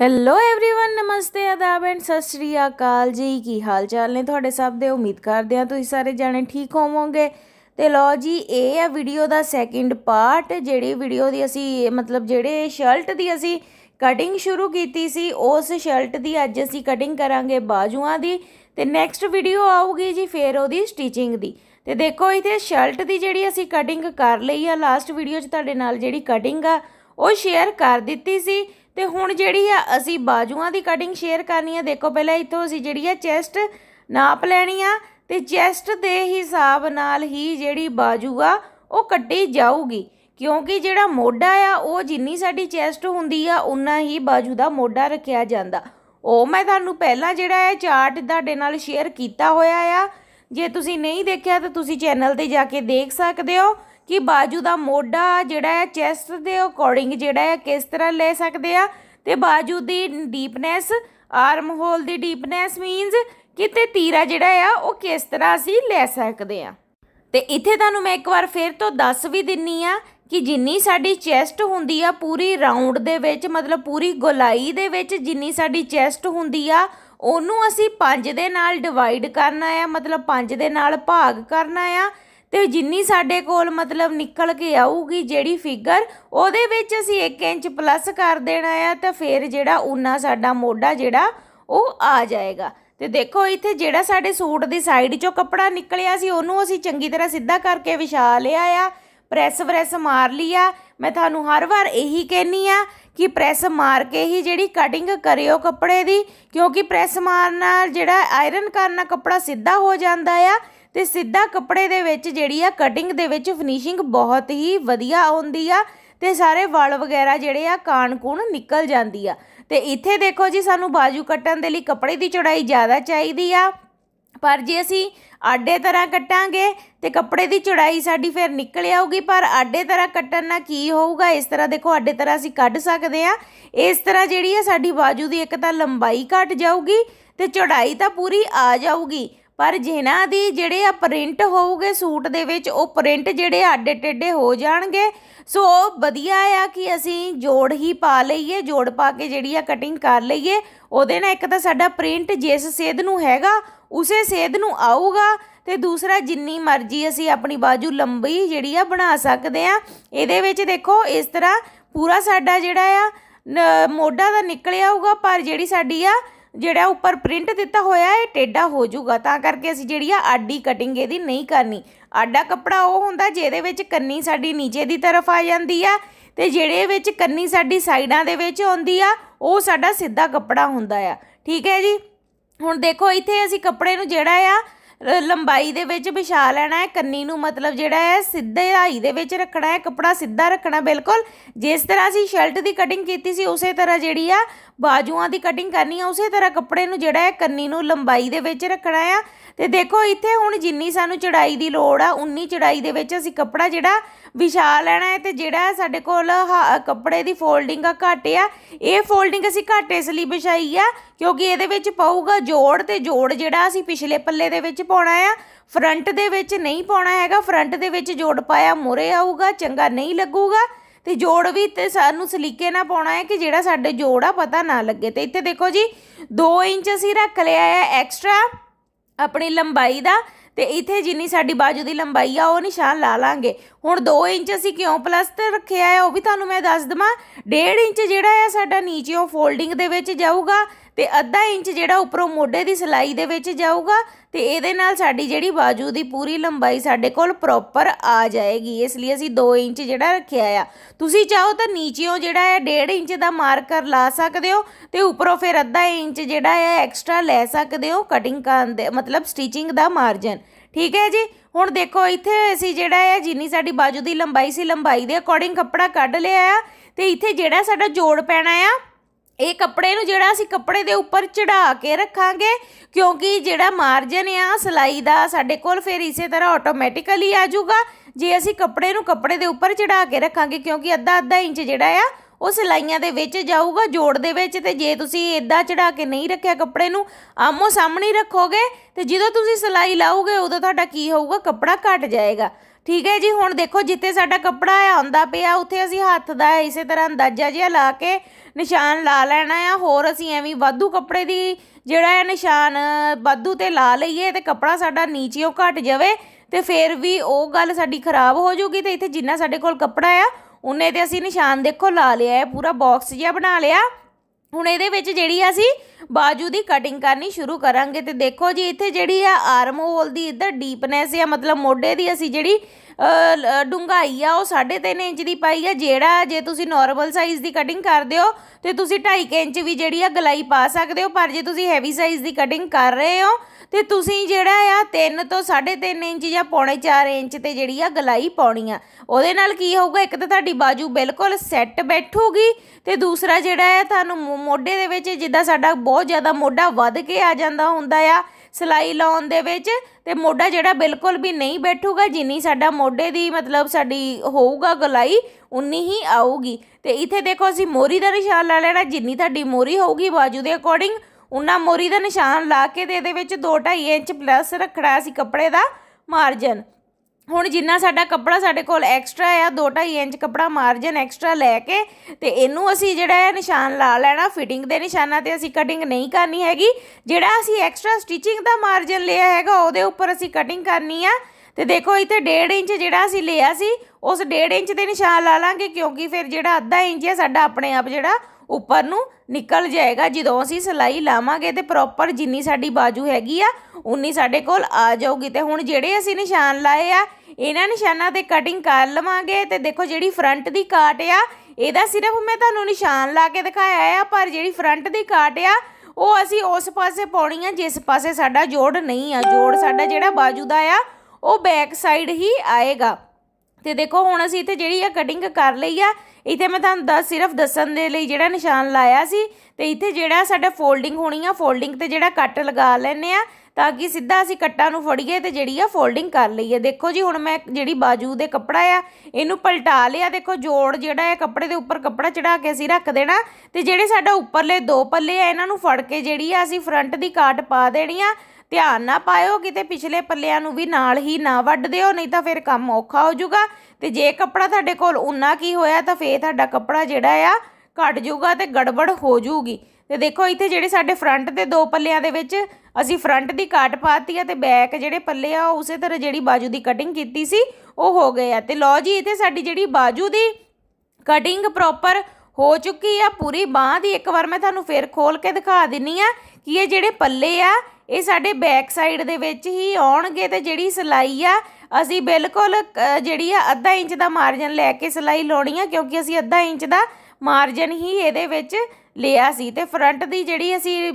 hello everyone ਨਮਸਤੇ ਆਦਾਬ and ਸਤਿ ਸ੍ਰੀ ਅਕਾਲ ਜੀ ਕੀ ਹਾਲ ਚਾਲ ਨੇ ਤੁਹਾਡੇ ਸਭ ਦੇ ਉਮੀਦ ਕਰਦੇ ਆ ਤੁਸੀਂ ਸਾਰੇ ਜਾਣੇ ਠੀਕ ਹੋਵੋਗੇ ਤੇ ਲੋ ਜੀ ਇਹ ਆ ਵੀਡੀਓ ਦਾ ਸੈਕਿੰਡ ਪਾਰਟ ਜਿਹੜੀ ਵੀਡੀਓ ਦੀ ਅਸੀਂ ਮਤਲਬ ਜਿਹੜੇ ਸ਼ਰਟ ਦੀ ਅਸੀਂ ਕਟਿੰਗ ਸ਼ੁਰੂ ਕੀਤੀ ਸੀ ਉਸ ਸ਼ਰਟ ਦੀ ਅੱਜ ਅਸੀਂ ਕਟਿੰਗ ਕਰਾਂਗੇ ਬਾਜੂਆਂ ਦੀ ਤੇ ਨੈਕਸਟ ਵੀਡੀਓ ਆਊਗੀ ਜੀ ਫੇਰ ਉਹਦੀ ਸਟਿਚਿੰਗ ਦੀ ਤੇ ਦੇਖੋ ਇਹਦੇ ਸ਼ਰਟ ਦੀ ਜਿਹੜੀ ਅਸੀਂ ਕਟਿੰਗ ਕਰ ਲਈ ਆ ਲਾਸਟ ਵੀਡੀਓ 'ਚ ਤੁਹਾਡੇ ਨਾਲ ਜਿਹੜੀ ਕਟਿੰਗ ਆ ਉਹ ਸ਼ੇਅਰ ਕਰ ਦਿੱਤੀ ਸੀ ਤੇ ਹੁਣ ਜਿਹੜੀ ਆ ਅਸੀਂ ਬਾਜੂਆਂ ਦੀ ਕਟਿੰਗ ਸ਼ੇਅਰ ਕਰਨੀ ਆ ਦੇਖੋ ਪਹਿਲਾਂ ਇੱਥੋਂ ਅਸੀਂ ਜਿਹੜੀ ਆ ਚੈਸਟ ਨਾਪ ਲੈਣੀ ਆ ਤੇ ਚੈਸਟ ਦੇ ਹਿਸਾਬ ਨਾਲ ਹੀ ਜਿਹੜੀ ਬਾਜੂ ਆ ਉਹ ਕੱਟੀ ਜਾਊਗੀ ਕਿਉਂਕਿ ਜਿਹੜਾ ਮੋਢਾ ਆ ਉਹ ਜਿੰਨੀ ਸਾਡੀ ਚੈਸਟ ਹੁੰਦੀ ਆ ਉਨਾ ਹੀ ਬਾਜੂ ਦਾ ਮੋਢਾ ਰੱਖਿਆ ਜਾਂਦਾ ਉਹ ਮੈਂ ਤੁਹਾਨੂੰ ਪਹਿਲਾਂ ਜਿਹੜਾ ਇਹ ਚਾਰਟ ਤੁਹਾਡੇ ਨਾਲ ਸ਼ੇਅਰ ਕੀਤਾ ਹੋਇਆ ਆ ਜੇ ਤੁਸੀਂ ਨਹੀਂ ਦੇਖਿਆ ਤਾਂ ਤੁਸੀਂ ਚੈਨਲ ਤੇ ਜਾ ਕੇ ਦੇਖ ਸਕਦੇ ਹੋ ਕਿ ਬਾਜੂ ਦਾ ਮੋਢਾ ਜਿਹੜਾ ਹੈ ਚੈਸਟ ਦੇ ਅਕੋਰਡਿੰਗ ਜਿਹੜਾ ਹੈ ਕਿਸ ਤਰ੍ਹਾਂ ਲੈ ਸਕਦੇ ਆ ਤੇ ਬਾਜੂ ਦੀ ਡੀਪਨੈਸ ਆਰਮ ਹੋਲ ਦੀ ਡੀਪਨੈਸ ਮੀਨਸ ਕਿਤੇ ਤੀਰਾ ਜਿਹੜਾ ਆ ਉਹ ਕਿਸ ਤਰ੍ਹਾਂ ਅਸੀਂ ਲੈ ਸਕਦੇ ਆ ਤੇ ਇੱਥੇ ਤੁਹਾਨੂੰ ਮੈਂ ਇੱਕ ਵਾਰ ਫੇਰ ਤੋਂ ਦੱਸ ਵੀ ਦਿੰਨੀ ਆ ਕਿ ਜਿੰਨੀ ਸਾਡੀ ਚੈਸਟ ਹੁੰਦੀ ਆ ਪੂਰੀ ਰਾਉਂਡ ਦੇ ਵਿੱਚ ਮਤਲਬ ਪੂਰੀ ਗੋਲਾਈ ਦੇ ਵਿੱਚ ਜਿੰਨੀ ਸਾਡੀ ਚੈਸਟ ਹੁੰਦੀ ਆ ਉਹਨੂੰ ਅਸੀਂ 5 ਦੇ ਨਾਲ ਡਿਵਾਈਡ ਕਰਨਾ ਆ ਮਤਲਬ 5 ਦੇ ਨਾਲ ਭਾਗ ਕਰਨਾ ਆ ਤੇ ਜਿੰਨੀ ਸਾਡੇ ਕੋਲ ਮਤਲਬ ਨਿਕਲ ਕੇ ਆਊਗੀ ਜਿਹੜੀ ਫਿਗਰ ਉਹਦੇ ਵਿੱਚ ਅਸੀਂ 1 ਇੰਚ ਪਲੱਸ ਕਰ ਦੇਣਾ ਆ ਤਾਂ ਫਿਰ ਜਿਹੜਾ ਉਨਾ ਸਾਡਾ ਮੋਢਾ ਜਿਹੜਾ ਉਹ ਆ ਜਾਏਗਾ ਤੇ ਦੇਖੋ ਇੱਥੇ ਜਿਹੜਾ ਸਾਡੇ ਸੂਟ ਦੀ ਸਾਈਡ ਚੋਂ ਕੱਪੜਾ ਨਿਕਲਿਆ ਸੀ ਉਹਨੂੰ ਅਸੀਂ ਚੰਗੀ ਤਰ੍ਹਾਂ ਸਿੱਧਾ ਕਰਕੇ ਵਿਛਾ ਲਿਆ ਆ ਪ੍ਰੈਸ ਵਰੈਸ ਮਾਰ ਲਿਆ ਮੈਂ ਤੁਹਾਨੂੰ ਹਰ ਵਾਰ ਇਹੀ ਕਹਿਨੀ ਆ ਕਿ ਪ੍ਰੈਸ ਮਾਰ ਕੇ ਹੀ ਜਿਹੜੀ ਕਟਿੰਗ ਕਰਿਓ ਕੱਪੜੇ ਦੀ ਕਿਉਂਕਿ ਪ੍ਰੈਸ ਮਾਰਨ ਨਾਲ ਜਿਹੜਾ ਆਇਰਨ ਕਰਨਾ ਕੱਪੜਾ ਸਿੱਧਾ ਹੋ ਜਾਂਦਾ ਆ ਤੇ ਸਿੱਧਾ ਕੱਪੜੇ ਦੇ ਵਿੱਚ ਜਿਹੜੀ ਆ ਕਟਿੰਗ ਦੇ ਵਿੱਚ ਫਿਨਿਸ਼ਿੰਗ ਬਹੁਤ ਹੀ ਵਧੀਆ ਆਉਂਦੀ ਆ ਤੇ ਸਾਰੇ ਵਾਲ ਵਗੈਰਾ ਜਿਹੜੇ ਆ ਕਾਣ-ਕੂਣ ਨਿਕਲ ਜਾਂਦੀ ਆ ਤੇ ਇੱਥੇ ਦੇਖੋ ਜੀ ਸਾਨੂੰ ਬਾਜੂ ਕੱਟਣ ਦੇ ਲਈ ਕੱਪੜੇ ਦੀ ਚੌੜਾਈ ਜ਼ਿਆਦਾ ਚਾਹੀਦੀ ਆ ਪਰ ਜੇ ਅਸੀਂ ਆਡੇ ਤਰ੍ਹਾਂ ਕੱਟਾਂਗੇ ਤੇ ਕੱਪੜੇ ਦੀ ਚੌੜਾਈ ਸਾਡੀ ਫਿਰ ਨਿਕਲ ਆਊਗੀ ਪਰ ਆਡੇ ਤਰ੍ਹਾਂ ਕੱਟਣ ਨਾਲ ਕੀ ਹੋਊਗਾ ਇਸ ਤਰ੍ਹਾਂ ਦੇਖੋ ਆਡੇ ਤਰ੍ਹਾਂ ਅਸੀਂ ਕੱਢ ਸਕਦੇ ਆ ਇਸ ਤਰ੍ਹਾਂ ਜਿਹੜੀ ਆ ਸਾਡੀ ਬਾਜੂ ਦੀ ਇੱਕ ਤਾਂ ਲੰਬਾਈ ਘਟ ਜਾਊਗੀ ਤੇ ਚੌੜਾਈ ਤਾਂ ਪੂਰੀ ਆ ਜਾਊਗੀ ਪਰ ਜਿਨ੍ਹਾਂ ਦੀ ਜਿਹੜੇ ਆ ਪ੍ਰਿੰਟ ਹੋਊਗੇ ਸੂਟ ਦੇ ਵਿੱਚ ਉਹ ਪ੍ਰਿੰਟ ਜਿਹੜੇ ਆਡੇ ਟੇਡੇ ਹੋ ਜਾਣਗੇ ਸੋ ਵਧੀਆ ਆ ਕਿ ਅਸੀਂ ਜੋੜ ਹੀ ਪਾ ਲਈਏ ਜੋੜ ਪਾ ਕੇ ਜਿਹੜੀ ਆ ਕਟਿੰਗ ਕਰ ਲਈਏ ਉਹਦੇ ਨਾਲ ਇੱਕ ਤਾਂ ਸਾਡਾ ਪ੍ਰਿੰਟ ਜਿਸ ਸੇਧ ਨੂੰ ਹੈਗਾ ਉਸੇ ਸੇਧ ਨੂੰ ਆਊਗਾ ਤੇ ਦੂਸਰਾ ਜਿੰਨੀ ਮਰਜ਼ੀ ਅਸੀਂ ਆਪਣੀ ਬਾਜੂ ਲੰਬੀ ਜਿਹੜੀ ਆ ਬਣਾ ਸਕਦੇ ਆ ਇਹਦੇ ਵਿੱਚ ਦੇਖੋ ਇਸ ਤਰ੍ਹਾਂ ਪੂਰਾ ਸਾਡਾ ਜਿਹੜਾ ਆ ਮੋਢਾ ਦਾ ਨਿਕਲ ਆਊਗਾ ਪਰ ਜਿਹੜੀ ਸਾਡੀ ਆ ਜਿਹੜਾ ਉੱਪਰ ਪ੍ਰਿੰਟ ਦਿੱਤਾ ਹੋਇਆ ਹੈ ਟੇਡਾ ਹੋ ਜਾਊਗਾ ਤਾਂ ਕਰਕੇ ਅਸੀਂ ਜਿਹੜੀ ਆ ਆਡੀ ਕਟਿੰਗ ਇਹਦੀ ਨਹੀਂ ਕਰਨੀ ਆਡਾ ਕੱਪੜਾ ਉਹ ਹੁੰਦਾ ਜਿਹਦੇ ਵਿੱਚ ਕੰਨੀ ਸਾਡੀ ਨੀਚੇ ਦੀ ਤਰਫ ਆ ਜਾਂਦੀ ਆ ਤੇ ਜਿਹੜੇ ਵਿੱਚ ਕੰਨੀ ਸਾਡੀ ਸਾਈਡਾਂ ਦੇ ਵਿੱਚ ਆਉਂਦੀ ਆ ਉਹ ਸਾਡਾ ਸਿੱਧਾ ਕੱਪੜਾ ਹੁੰਦਾ ਆ ਠੀਕ ਹੈ ਜੀ ਹੁਣ ਦੇਖੋ ਇੱਥੇ ਅਸੀਂ ਕੱਪੜੇ ਨੂੰ ਜਿਹੜਾ ਆ ਲੰਬਾਈ ਦੇ ਵਿੱਚ ਵਿਛਾ ਲੈਣਾ ਹੈ ਕੰਨੀ ਨੂੰ ਮਤਲਬ ਜਿਹੜਾ ਹੈ ਸਿੱਧੇ ਹਾਈ ਦੇ ਵਿੱਚ ਰੱਖਣਾ ਹੈ ਕਪੜਾ ਸਿੱਧਾ ਰੱਖਣਾ ਬਿਲਕੁਲ ਜਿਸ ਤਰ੍ਹਾਂ ਅਸੀਂ ਸ਼ਰਟ ਦੀ ਕਟਿੰਗ ਕੀਤੀ ਸੀ ਉਸੇ ਤਰ੍ਹਾਂ ਜਿਹੜੀ ਆ ਬਾਜੂਆਂ ਦੀ ਕਟਿੰਗ ਕਰਨੀ ਆ ਉਸੇ ਤਰ੍ਹਾਂ ਕੱਪੜੇ ਨੂੰ ਜਿਹੜਾ ਹੈ ਕੰਨੀ ਨੂੰ ਲੰਬਾਈ ਦੇ ਵਿੱਚ ਰੱਖਣਾ ਆ ਤੇ ਦੇਖੋ ਇੱਥੇ ਹੁਣ ਜਿੰਨੀ ਸਾਨੂੰ ਚੜਾਈ ਦੀ ਲੋੜ ਆ ਉਨੀ ਚੜਾਈ ਦੇ ਵਿੱਚ ਅਸੀਂ ਕੱਪੜਾ ਜਿਹੜਾ ਵਿਛਾ ਲੈਣਾ ਹੈ ਤੇ ਜਿਹੜਾ ਸਾਡੇ ਕੋਲ ਕੱਪੜੇ ਦੀ ਫੋਲਡਿੰਗ ਆ ਘੱਟ ਆ ਇਹ ਫੋਲਡਿੰਗ ਅਸੀਂ ਘੱਟ ਇਸ ਲਈ ਵਿਛਾਈ ਆ ਕਿਉਂਕਿ ਇਹਦੇ ਵਿੱਚ ਪਾਊਗਾ ਜੋੜ ਤੇ ਜੋੜ ਜਿਹੜਾ ਅਸੀਂ ਪਿਛਲੇ ਪੱਲੇ ਦੇ ਵਿੱਚ ਪਾਉਣਾ ਆ ਫਰੰਟ ਦੇ ਵਿੱਚ ਨਹੀਂ ਪਾਉਣਾ ਹੈਗਾ ਫਰੰਟ ਦੇ ਵਿੱਚ ਜੋੜ ਪਾਇਆ ਮੁਰੇ ਆਊਗਾ ਚੰਗਾ ਨਹੀਂ ਲੱਗੂਗਾ ਤੇ ਜੋੜ ਵੀ ਤੇ ਸਾਨੂੰ ਸਲੀਕੇ ਨਾਲ ਪਾਉਣਾ ਹੈ ਕਿ ਜਿਹੜਾ ਸਾਡੇ ਜੋੜ ਆ ਪਤਾ ਨਾ ਲੱਗੇ ਤੇ ਇੱਥੇ ਦੇਖੋ ਜੀ 2 ਇੰਚ ਅਸੀਂ ਰੱਖ ਲਿਆ ਹੈ ਐਕਸਟਰਾ ਆਪਣੀ ਲੰਬਾਈ ਦਾ ਤੇ ਇੱਥੇ ਜਿੰਨੀ ਸਾਡੀ ਬਾਜੂ ਦੀ ਲੰਬਾਈ ਆ ਉਹ ਨਿਸ਼ਾਨ ਲਾ ਲਾਂਗੇ ਹੁਣ 2 ਇੰਚ ਅਸੀਂ ਕਿਉਂ ਪਲੱਸ ਤੇ ਰੱਖਿਆ ਹੈ ਉਹ ਵੀ ਤੁਹਾਨੂੰ ਮੈਂ ਦੱਸ ਦਵਾਂ 1.5 ਇੰਚ ਜਿਹੜਾ ਹੈ ਸਾਡਾ ਉਹ ਫੋਲਡਿੰਗ ਦੇ ਵਿੱਚ ਜਾਊਗਾ ਤੇ ਅੱਧਾ ਇੰਚ ਜਿਹੜਾ ਉੱਪਰੋਂ ਮੋਢੇ ਦੀ ਸਿਲਾਈ ਦੇ ਵਿੱਚ ਜਾਊਗਾ ਤੇ ਇਹਦੇ ਨਾਲ ਸਾਡੀ ਜਿਹੜੀ ਬਾਜੂ ਦੀ ਪੂਰੀ ਲੰਬਾਈ ਸਾਡੇ ਕੋਲ ਪ੍ਰੋਪਰ ਆ ਜਾਏਗੀ ਇਸ ਲਈ ਅਸੀਂ 2 ਇੰਚ ਜਿਹੜਾ ਰੱਖਿਆ ਆ ਤੁਸੀਂ ਚਾਹੋ ਤਾਂ ਨੀਚੇੋਂ ਜਿਹੜਾ ਹੈ 1.5 ਇੰਚ ਦਾ ਮਾਰਕਰ ਲਾ ਸਕਦੇ ਹੋ ਤੇ ਉੱਪਰੋਂ ਫਿਰ ਅੱਧਾ ਇੰਚ ਜਿਹੜਾ ਹੈ ਐਕਸਟਰਾ ਲੈ ਸਕਦੇ ਹੋ ਕਟਿੰਗ ਕਰਨ ਦੇ ਮਤਲਬ ਸਟਿਚਿੰਗ ਦਾ ਮਾਰਜਨ ਠੀਕ ਹੈ ਜੀ ਹੁਣ ਦੇਖੋ ਇੱਥੇ ਅਸੀਂ ਜਿਹੜਾ ਹੈ ਜਿੰਨੀ ਸਾਡੀ ਬਾਜੂ ਦੀ ਲੰਬਾਈ ਸੀ ਲੰਬਾਈ ਦੇ ਅਕੋਰਡਿੰਗ ਕੱਪੜਾ ਕੱਢ ਲਿਆ ਆ ਤੇ ਇੱਥੇ ਜਿਹੜਾ ਸਾਡਾ ਜੋੜ ਪੈਣਾ ਆ ਇਹ ਕੱਪੜੇ ਨੂੰ ਜਿਹੜਾ ਅਸੀਂ ਕੱਪੜੇ ਦੇ ਉੱਪਰ ਚੜਾ ਕੇ ਰੱਖਾਂਗੇ ਕਿਉਂਕਿ ਜਿਹੜਾ ਮਾਰਜਨ ਆ ਸਲਾਈ ਦਾ ਸਾਡੇ ਕੋਲ ਫਿਰ ਇਸੇ ਤਰ੍ਹਾਂ ਆਟੋਮੈਟਿਕਲੀ ਆ ਜਾਊਗਾ ਜੇ ਅਸੀਂ ਕੱਪੜੇ ਨੂੰ ਕੱਪੜੇ ਦੇ ਉੱਪਰ ਚੜਾ ਕੇ ਰੱਖਾਂਗੇ ਕਿਉਂਕਿ ਅੱਧਾ ਅੱਧਾ ਇੰਚ ਜਿਹੜਾ ਆ ਉਹ ਸਿਲਾਈਆਂ ਦੇ ਵਿੱਚ ਜਾਊਗਾ ਜੋੜ ਦੇ ਵਿੱਚ ਤੇ ਜੇ ਤੁਸੀਂ ਇਦਾਂ ਚੜਾ ਕੇ ਨਹੀਂ ਰੱਖਿਆ ਕੱਪੜੇ ਨੂੰ ਆਮੋ ਸਾਹਮਣੇ ਰੱਖੋਗੇ ਤੇ ਜਦੋਂ ਤੁਸੀਂ ਸਿਲਾਈ ਲਾਓਗੇ ਉਦੋਂ ਤੁਹਾਡਾ ਕੀ ਹੋਊਗਾ ਕੱਪੜਾ ਘਟ ਜਾਏਗਾ ਠੀਕ ਹੈ ਜੀ ਹੁਣ ਦੇਖੋ ਜਿੱਥੇ ਸਾਡਾ ਕੱਪੜਾ ਆ ਆਉਂਦਾ ਪਿਆ ਉੱਥੇ ਅਸੀਂ ਹੱਥ ਦਾ ਇਸੇ ਤਰ੍ਹਾਂ ਅੰਦਾਜ਼ਾ ਜਿਹਾ ਲਾ ਕੇ ਨਿਸ਼ਾਨ ਲਾ ਲੈਣਾ ਆ ਹੋਰ ਅਸੀਂ ਐਵੇਂ ਵਾਧੂ ਕੱਪੜੇ ਦੀ ਜਿਹੜਾ ਹੈ ਨਿਸ਼ਾਨ ਵਾਧੂ ਤੇ ਲਾ ਲਈਏ ਤੇ ਕੱਪੜਾ ਸਾਡਾ ਨੀਚੇੋਂ ਘਟ ਜਾਵੇ ਤੇ ਫਿਰ ਵੀ ਉਹ ਗੱਲ ਸਾਡੀ ਖਰਾਬ ਹੋ ਜੂਗੀ ਤੇ ਇੱਥੇ ਜਿੰਨਾ ਸਾਡੇ ਕੋਲ ਕੱਪੜਾ ਆ ਉਹਨੇ ਤੇ ਅਸੀਂ ਨਿਸ਼ਾਨ ਦੇਖੋ ਲਾ ਲਿਆ ਹੈ ਪੂਰਾ ਬਾਕਸ ਜਿਹਾ ਬਣਾ ਲਿਆ ਹੁਣ ਇਹਦੇ ਵਿੱਚ ਜਿਹੜੀ ਅਸੀਂ ਬਾਜੂ ਦੀ ਕਟਿੰਗ ਕਰਨੀ ਸ਼ੁਰੂ ਕਰਾਂਗੇ ਤੇ ਦੇਖੋ ਜੀ ਇੱਥੇ ਜਿਹੜੀ ਆ ਆਰਮ ਹੋਲ ਦੀ ਇੱਧਰ ਡੀਪਨੈਸ ਆ ਮਤਲਬ ਮੋਢੇ ਦੀ ਅਸੀਂ ਜਿਹੜੀ ਡੁੰਗਾਈ ਆ ਉਹ 3.5 ਇੰਚ ਦੀ ਪਾਈ ਆ ਜਿਹੜਾ ਜੇ ਤੁਸੀਂ ਨਾਰਮਲ ਸਾਈਜ਼ ਦੀ ਕਟਿੰਗ ਕਰਦੇ ਹੋ ਤੇ ਤੁਸੀਂ 2.5 ਇੰਚ ਵੀ ਜਿਹੜੀ ਆ ਗਲਾਈ ਪਾ ਸਕਦੇ ਹੋ ਪਰ ਜੇ ਤੁਸੀਂ ਹੈਵੀ ਸਾਈਜ਼ ਦੀ ਕਟਿੰਗ ਕਰ ਰਹੇ ਹੋ ਤੇ ਤੁਸੀਂ ਜਿਹੜਾ ਆ 3 ਤੋਂ 3.5 ਇੰਚ ਜਾਂ ਪੌਣੇ 4 ਇੰਚ ਤੇ ਜਿਹੜੀ ਆ ਗਲਾਈ ਪਾਉਣੀ ਆ ਉਹਦੇ ਨਾਲ ਕੀ ਹੋਊਗਾ ਇੱਕ ਤਾਂ ਤੁਹਾਡੀ ਬਾਜੂ ਬਿਲਕੁਲ ਸੈੱਟ ਬੈਠੂਗੀ ਤੇ ਦੂਸਰਾ ਜਿਹੜਾ ਆ ਤੁਹਾਨੂੰ ਮੋਢੇ ਦੇ ਵਿੱਚ ਜਿੱਦਾਂ ਸਾਡਾ ਬਹੁਤ ਜ਼ਿਆਦਾ ਮੋਢਾ ਵੱਧ ਕੇ ਆ ਜਾਂਦਾ ਹੁੰਦਾ ਆ ਸਲਾਈ ਲਾਉਣ ਦੇ ਵਿੱਚ ਤੇ ਮੋਢਾ ਜਿਹੜਾ ਬਿਲਕੁਲ ਵੀ ਨਹੀਂ ਬੈਠੂਗਾ ਜਿੰਨੀ ਸਾਡਾ ਮੋਢੇ ਦੀ ਮਤਲਬ ਸਾਡੀ ਹੋਊਗਾ ਗਲਾਈ ਉਨੀ ਹੀ ਆਊਗੀ ਤੇ ਇੱਥੇ ਦੇਖੋ ਅਸੀਂ ਮੋਰੀ ਦਾ ਨਿਸ਼ਾਨ ਲਾ ਲੈਣਾ ਜਿੰਨੀ ਤੁਹਾਡੀ ਮੋਰੀ ਹੋਊਗੀ ਬਾਜੂ ਦੇ ਅਕੋਰਡਿੰਗ ਉਨਾ ਮੋਰੀ ਦਾ ਨਿਸ਼ਾਨ ਲਾ ਕੇ ਦੇ ਦੇ ਵਿੱਚ 2.5 ਇੰਚ ਪਲੱਸ ਰੱਖਣਾ ਸੀ ਕੱਪੜੇ ਦਾ ਮਾਰਜਨ ਹੁਣ ਜਿੰਨਾ ਸਾਡਾ ਕੱਪੜਾ ਸਾਡੇ ਕੋਲ ਐਕਸਟਰਾ ਆ 2.5 ਇੰਚ ਕੱਪੜਾ ਮਾਰਜਨ ਐਕਸਟਰਾ ਲੈ ਕੇ ਤੇ ਇਹਨੂੰ ਅਸੀਂ ਜਿਹੜਾ ਹੈ ਨਿਸ਼ਾਨ ਲਾ ਲੈਣਾ ਫਿਟਿੰਗ ਦੇ ਨਿਸ਼ਾਨਾਂ ਤੇ ਅਸੀਂ ਕਟਿੰਗ ਨਹੀਂ ਕਰਨੀ ਹੈਗੀ ਜਿਹੜਾ ਅਸੀਂ ਐਕਸਟਰਾ ਸਟਿਚਿੰਗ ਦਾ ਮਾਰਜਨ ਲਿਆ ਹੈਗਾ ਉਹਦੇ ਉੱਪਰ ਅਸੀਂ ਕਟਿੰਗ ਕਰਨੀ ਆ ਤੇ ਦੇਖੋ ਇੱਥੇ 1.5 ਇੰਚ ਜਿਹੜਾ ਅਸੀਂ ਲਿਆ ਸੀ ਉਸ 1.5 ਇੰਚ ਦੇ ਨਿਸ਼ਾਨ ਲਾ ਲਾਂਗੇ ਕਿਉਂਕਿ ਫਿਰ ਜਿਹੜਾ ਅੱਧਾ ਇੰਚ ਹੈ ਸਾਡਾ ਆਪਣੇ ਆਪ ਜਿਹੜਾ ਉੱਪਰ ਨੂੰ ਨਿਕਲ ਜਾਏਗਾ ਜਦੋਂ ਅਸੀਂ ਸਲਾਈ ਲਾਵਾਂਗੇ ਤੇ ਪ੍ਰੋਪਰ ਜਿੰਨੀ ਸਾਡੀ ਬਾਜੂ ਹੈਗੀ ਆ ਉਨੀ ਸਾਡੇ ਕੋਲ ਆ ਜਾਊਗੀ ਤੇ ਹੁਣ ਜਿਹੜੇ ਅਸੀਂ ਨਿਸ਼ਾਨ ਲਾਏ ਆ ਇਹਨਾਂ ਨਿਸ਼ਾਨਾਂ ਤੇ ਕਟਿੰਗ ਕਰ ਲਵਾਂਗੇ ਤੇ ਦੇਖੋ ਜਿਹੜੀ ਫਰੰਟ ਦੀ ਕਾਟ ਆ ਇਹਦਾ ਸਿਰਫ ਮੈਂ ਤੁਹਾਨੂੰ ਨਿਸ਼ਾਨ ਲਾ ਕੇ ਦਿਖਾਇਆ ਆ ਪਰ ਜਿਹੜੀ ਫਰੰਟ ਦੀ ਕਾਟ ਆ ਉਹ ਅਸੀਂ ਉਸ ਪਾਸੇ ਪਾਉਣੀ ਆ ਜਿਸ ਪਾਸੇ ਸਾਡਾ ਜੋੜ ਨਹੀਂ ਆ ਜੋੜ ਸਾਡਾ ਜਿਹੜਾ ਬਾਜੂ ਦਾ ਆ ਉਹ ਬੈਕ ਸਾਈਡ ਹੀ ਆਏਗਾ ਤੇ ਦੇਖੋ ਹੁਣ ਅਸੀਂ ਇੱਥੇ ਜਿਹੜੀ ਆ ਕਟਿੰਗ ਕਰ ਲਈ ਆ ਇੱਥੇ ਮੈਂ ਤੁਹਾਨੂੰ ਦੱਸ ਸਿਰਫ ਦੱਸਣ ਦੇ ਲਈ ਜਿਹੜਾ ਨਿਸ਼ਾਨ ਲਾਇਆ ਸੀ ਤੇ ਇੱਥੇ ਜਿਹੜਾ ਸਾਡਾ ਫੋਲਡਿੰਗ ਹੋਣੀ ਆ ਫੋਲਡਿੰਗ ਤੇ ਜਿਹੜਾ ਕੱਟ ਲਗਾ ਲੈਨੇ ਆ ਤਾਂ ਕਿ ਸਿੱਧਾ ਅਸੀਂ ਕੱਟਾਂ ਨੂੰ ਫੜੀਏ ਤੇ ਜਿਹੜੀ ਆ ਫੋਲਡਿੰਗ ਕਰ ਲਈਏ ਦੇਖੋ ਜੀ ਹੁਣ ਮੈਂ ਜਿਹੜੀ ਬਾਜੂ ਦੇ ਕੱਪੜਾ ਆ ਇਹਨੂੰ ਪਲਟਾ ਲਿਆ ਦੇਖੋ ਜੋੜ ਜਿਹੜਾ ਆ ਕੱਪੜੇ ਦੇ ਉੱਪਰ ਕੱਪੜਾ ਚੜਾ ਕੇ ਅਸੀਂ ਰੱਖ ਦੇਣਾ ਤੇ ਜਿਹੜੇ ਸਾਡਾ ਉੱਪਰਲੇ ਦੋ ਪੱਲੇ ਆ ਇਹਨਾਂ ਨੂੰ ਫੜ ਕੇ ਜਿਹੜੀ ਆ ਅਸੀਂ ਫਰੰਟ ਦੀ ਕਾਟ ਪਾ ਦੇਣੀ ਆ ਧਿਆਨ ਨਾ ਪਾਇਓ ਕਿਤੇ ਪਿਛਲੇ ਪੱਲਿਆਂ ਨੂੰ ਵੀ ਨਾਲ ਹੀ ਨਾ ਵੱਢ ਦਿਓ ਨਹੀਂ ਤਾਂ ਫਿਰ ਕੰਮ ਔਖਾ ਹੋ ਜਾਊਗਾ ਤੇ ਜੇ ਕੱਪੜਾ ਤੁਹਾਡੇ ਕੋਲ ਉਨਾ ਕੀ ਹੋਇਆ ਤਾਂ ਫੇਰ ਤੁਹਾਡਾ ਕੱਪੜਾ ਜਿਹੜਾ ਆ ਘਟ ਜਾਊਗਾ ਤੇ ਗੜਬੜ ਹੋ ਜਾਊਗੀ ਤੇ ਦੇਖੋ ਇੱਥੇ ਜਿਹੜੇ ਸਾਡੇ ਫਰੰਟ ਦੇ ਦੋ ਪੱਲਿਆਂ ਦੇ ਵਿੱਚ ਅਸੀਂ ਫਰੰਟ ਦੀ ਕਾਟ ਪਾਤੀ ਆ ਤੇ ਬੈਕ ਜਿਹੜੇ ਪੱਲੇ ਆ ਉਹ ਉਸੇ ਤਰ੍ਹਾਂ ਜਿਹੜੀ ਬਾਜੂ ਦੀ ਕਟਿੰਗ ਕੀਤੀ ਸੀ ਉਹ ਹੋ ਗਏ ਆ ਤੇ ਲੋ ਜੀ ਇੱਥੇ ਸਾਡੀ ਜਿਹੜੀ ਬਾਜੂ ਦੀ ਕਟਿੰਗ ਪ੍ਰੋਪਰ ਹੋ ਚੁੱਕੀ ਆ ਪੂਰੀ ਬਾਹ ਦੀ ਇੱਕ ਵਾਰ ਮੈਂ ਤੁਹਾਨੂੰ ਫੇਰ ਖੋਲ ਕੇ ਦਿਖਾ ਦਿੰਨੀ ਆ ਕਿ ਇਹ ਜਿਹੜੇ ਪੱਲੇ ਆ ਇਹ ਸਾਡੇ ਬੈਕ ਸਾਈਡ ਦੇ ਵਿੱਚ ਹੀ ਆਉਣਗੇ ਤੇ ਜਿਹੜੀ ਸਿਲਾਈ ਆ ਅਸੀਂ ਬਿਲਕੁਲ ਜਿਹੜੀ ਆ ਅੱਧਾ ਇੰਚ ਦਾ ਮਾਰਜਨ ਲੈ ਕੇ ਸਿਲਾਈ ਲਾਉਣੀ ਆ ਕਿਉਂਕਿ ਅਸੀਂ ਅੱਧਾ ਇੰਚ ਦਾ ਮਾਰਜਨ ਹੀ ਇਹਦੇ ਵਿੱਚ ਲਿਆ ਸੀ ਤੇ ਫਰੰਟ ਦੀ ਜਿਹੜੀ ਅਸੀਂ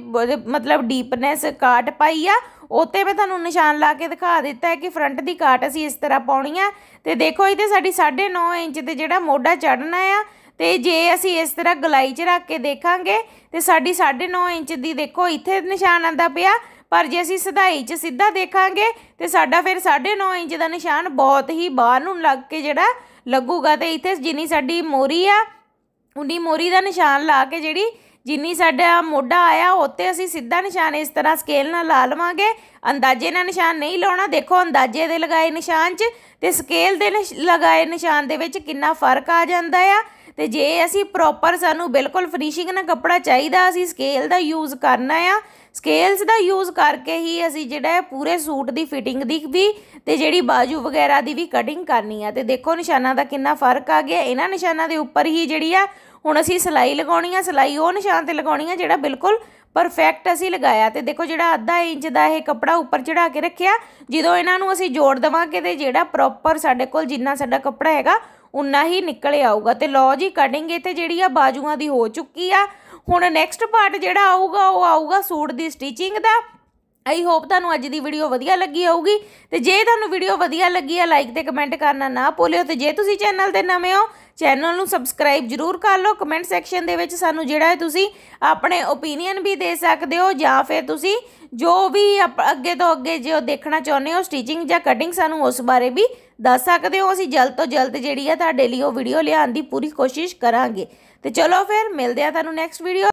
ਮਤਲਬ ਡੀਪਨੈਸ ਕਾਟ ਪਾਈ ਆ ਉੱਤੇ ਮੈਂ ਤੁਹਾਨੂੰ ਨਿਸ਼ਾਨ ਲਾ ਕੇ ਦਿਖਾ ਦਿੱਤਾ ਹੈ ਕਿ ਫਰੰਟ ਦੀ ਕਾਟ ਅਸੀਂ ਇਸ ਤਰ੍ਹਾਂ ਪਾਉਣੀ ਆ ਤੇ ਦੇਖੋ ਇਹ ਤੇ ਸਾਡੀ 9.5 ਇੰਚ ਤੇ ਜਿਹੜਾ ਮੋਢਾ ਚੜਨਾ ਆ ਤੇ ਜੇ ਅਸੀਂ ਇਸ ਤਰ੍ਹਾਂ ਗਲਾਈ 'ਚ ਰੱਖ ਕੇ ਦੇਖਾਂਗੇ ਤੇ ਸਾਡੀ 9.5 ਇੰਚ ਦੀ ਦੇਖੋ ਇੱਥੇ ਨਿਸ਼ਾਨ ਆਂਦਾ ਪਿਆ ਪਰ ਜੇ ਅਸੀਂ ਸਦਾਈ 'ਚ ਸਿੱਧਾ ਦੇਖਾਂਗੇ ਤੇ ਸਾਡਾ ਫਿਰ 9.5 ਇੰਚ ਦਾ ਨਿਸ਼ਾਨ ਬਹੁਤ ਹੀ ਬਾਹਰ ਨੂੰ ਲੱਗ ਕੇ ਜਿਹੜਾ ਲੱਗੂਗਾ ਤੇ ਇੱਥੇ ਜਿੰਨੀ ਸਾਡੀ ਮੋਰੀ ਆ ਉਨੀ ਮੋਰੀ ਦਾ ਨਿਸ਼ਾਨ ਲਾ ਕੇ ਜਿਹੜੀ ਜਿੰਨੀ ਸਾਡਾ ਮੋਢਾ ਆਇਆ ਉੱਤੇ ਅਸੀਂ ਸਿੱਧਾ ਨਿਸ਼ਾਨ ਇਸ ਤਰ੍ਹਾਂ ਸਕੇਲ ਨਾਲ ਲਾ ਲਵਾਂਗੇ ਅੰਦਾਜ਼ੇ ਨਾਲ ਨਿਸ਼ਾਨ ਨਹੀਂ ਲਾਉਣਾ ਦੇਖੋ ਅੰਦਾਜ਼ੇ ਦੇ ਲਗਾਏ ਨਿਸ਼ਾਨ 'ਚ ਤੇ ਸਕੇਲ ਦੇ ਲਗਾਏ ਨਿਸ਼ਾਨ ਦੇ ਵਿੱਚ ਕਿੰਨਾ ਫਰਕ ਆ ਜਾਂਦਾ ਆ ਤੇ ਜੇ ਅਸੀਂ ਪ੍ਰੋਪਰ ਸਾਨੂੰ ਬਿਲਕੁਲ ਫਿਨਿਸ਼ਿੰਗ ਨਾਲ ਕੱਪੜਾ ਚਾਹੀਦਾ ਅਸੀਂ ਸਕੇਲ ਦਾ ਯੂਜ਼ ਕਰਨਾ ਆ ਸਕੇਲਸ ਦਾ ਯੂਜ਼ ਕਰਕੇ ਹੀ ਅਸੀਂ ਜਿਹੜਾ ਹੈ ਪੂਰੇ ਸੂਟ ਦੀ ਫਿਟਿੰਗ ਦੀ ਵੀ ਤੇ ਜਿਹੜੀ ਬਾਜੂ ਵਗੈਰਾ ਦੀ ਵੀ ਕਟਿੰਗ ਕਰਨੀ ਆ ਤੇ ਦੇਖੋ ਨਿਸ਼ਾਨਾਂ ਦਾ ਕਿੰਨਾ ਫਰਕ ਆ ਗਿਆ ਇਹਨਾਂ ਨਿਸ਼ਾਨਾਂ ਦੇ ਉੱਪਰ ਹੀ ਜਿਹੜੀ ਆ ਹੁਣ ਅਸੀਂ ਸਲਾਈ ਲਗਾਉਣੀ ਆ ਸਲਾਈ ਉਹ ਨਿਸ਼ਾਨ ਤੇ ਲਗਾਉਣੀ ਆ ਜਿਹੜਾ ਬਿਲਕੁਲ ਪਰਫੈਕਟ ਅਸੀਂ ਲਗਾਇਆ ਤੇ ਦੇਖੋ ਜਿਹੜਾ ਅੱਧਾ ਇੰਚ ਦਾ ਇਹ ਕਪੜਾ ਉੱਪਰ ਚੜਾ ਕੇ ਰੱਖਿਆ ਜਦੋਂ ਇਹਨਾਂ ਨੂੰ ਅਸੀਂ ਜੋੜ ਦਵਾਂਗੇ ਤੇ ਜਿਹੜਾ ਪ੍ਰੋਪਰ ਸਾਡੇ ਕੋਲ ਜਿੰਨਾ ਸਾਡਾ ਕਪੜਾ ਹੈਗਾ ਉਨਾ ਹੀ ਨਿਕਲ ਆਊਗਾ ਤੇ ਲੋ ਜੀ ਕਟਿੰਗ ਇਥੇ ਜਿਹੜੀ ਆ ਬਾਜੂਆਂ ਦੀ ਹੋ ਚੁੱਕੀ ਆ ਹੁਣ ਨੈਕਸਟ ਪਾਰਟ ਜਿਹੜਾ ਆਊਗਾ ਉਹ ਆਊਗਾ ਸੂਟ ਦੀ ਸਟਿਚਿੰਗ ਦਾ ਆਈ ਹੋਪ ਤੁਹਾਨੂੰ ਅੱਜ ਦੀ ਵੀਡੀਓ ਵਧੀਆ ਲੱਗੀ ਹੋਊਗੀ ਤੇ ਜੇ ਤੁਹਾਨੂੰ ਵੀਡੀਓ ਵਧੀਆ ਲੱਗੀ ਹੈ ਲਾਈਕ ਤੇ ਕਮੈਂਟ ਕਰਨਾ ਨਾ ਭੁੱਲਿਓ ਤੇ ਜੇ ਤੁਸੀਂ ਚੈਨਲ ਤੇ ਨਵੇਂ ਹੋ ਚੈਨਲ ਨੂੰ ਸਬਸਕ੍ਰਾਈਬ ਜਰੂਰ ਕਰ ਲਓ ਕਮੈਂਟ ਸੈਕਸ਼ਨ ਦੇ ਵਿੱਚ ਸਾਨੂੰ ਜਿਹੜਾ ਹੈ ਤੁਸੀਂ ਆਪਣੇ ਓਪੀਨੀਅਨ ਵੀ ਦੇ ਸਕਦੇ ਹੋ ਜਾਂ ਫਿਰ ਤੁਸੀਂ ਜੋ ਵੀ ਅੱਗੇ ਤੋਂ ਅੱਗੇ ਜੋ ਦੇਖਣਾ ਚਾਹੁੰਦੇ ਹੋ ਸਟਿਚਿੰਗ ਜਾਂ ਕਟਿੰਗ ਸਾਨੂੰ ਉਸ ਬਾਰੇ ਵੀ ਦੱਸ ਸਕਦੇ ਹੋ ਅਸੀਂ ਜਲਦ ਤੋਂ ਜਲਦ ਜਿਹੜੀ ਹੈ ਤੁਹਾਡੇ ਲਈ ਉਹ ਵੀਡੀਓ ਲਿਆਉਣ ਦੀ ਪੂਰੀ ਕੋਸ਼ਿਸ਼ ਕਰਾਂਗੇ ਤੇ ਚਲੋ ਫਿਰ ਮਿਲਦੇ ਆ ਤੁਹਾਨੂੰ ਨੈਕਸਟ ਵੀਡੀਓ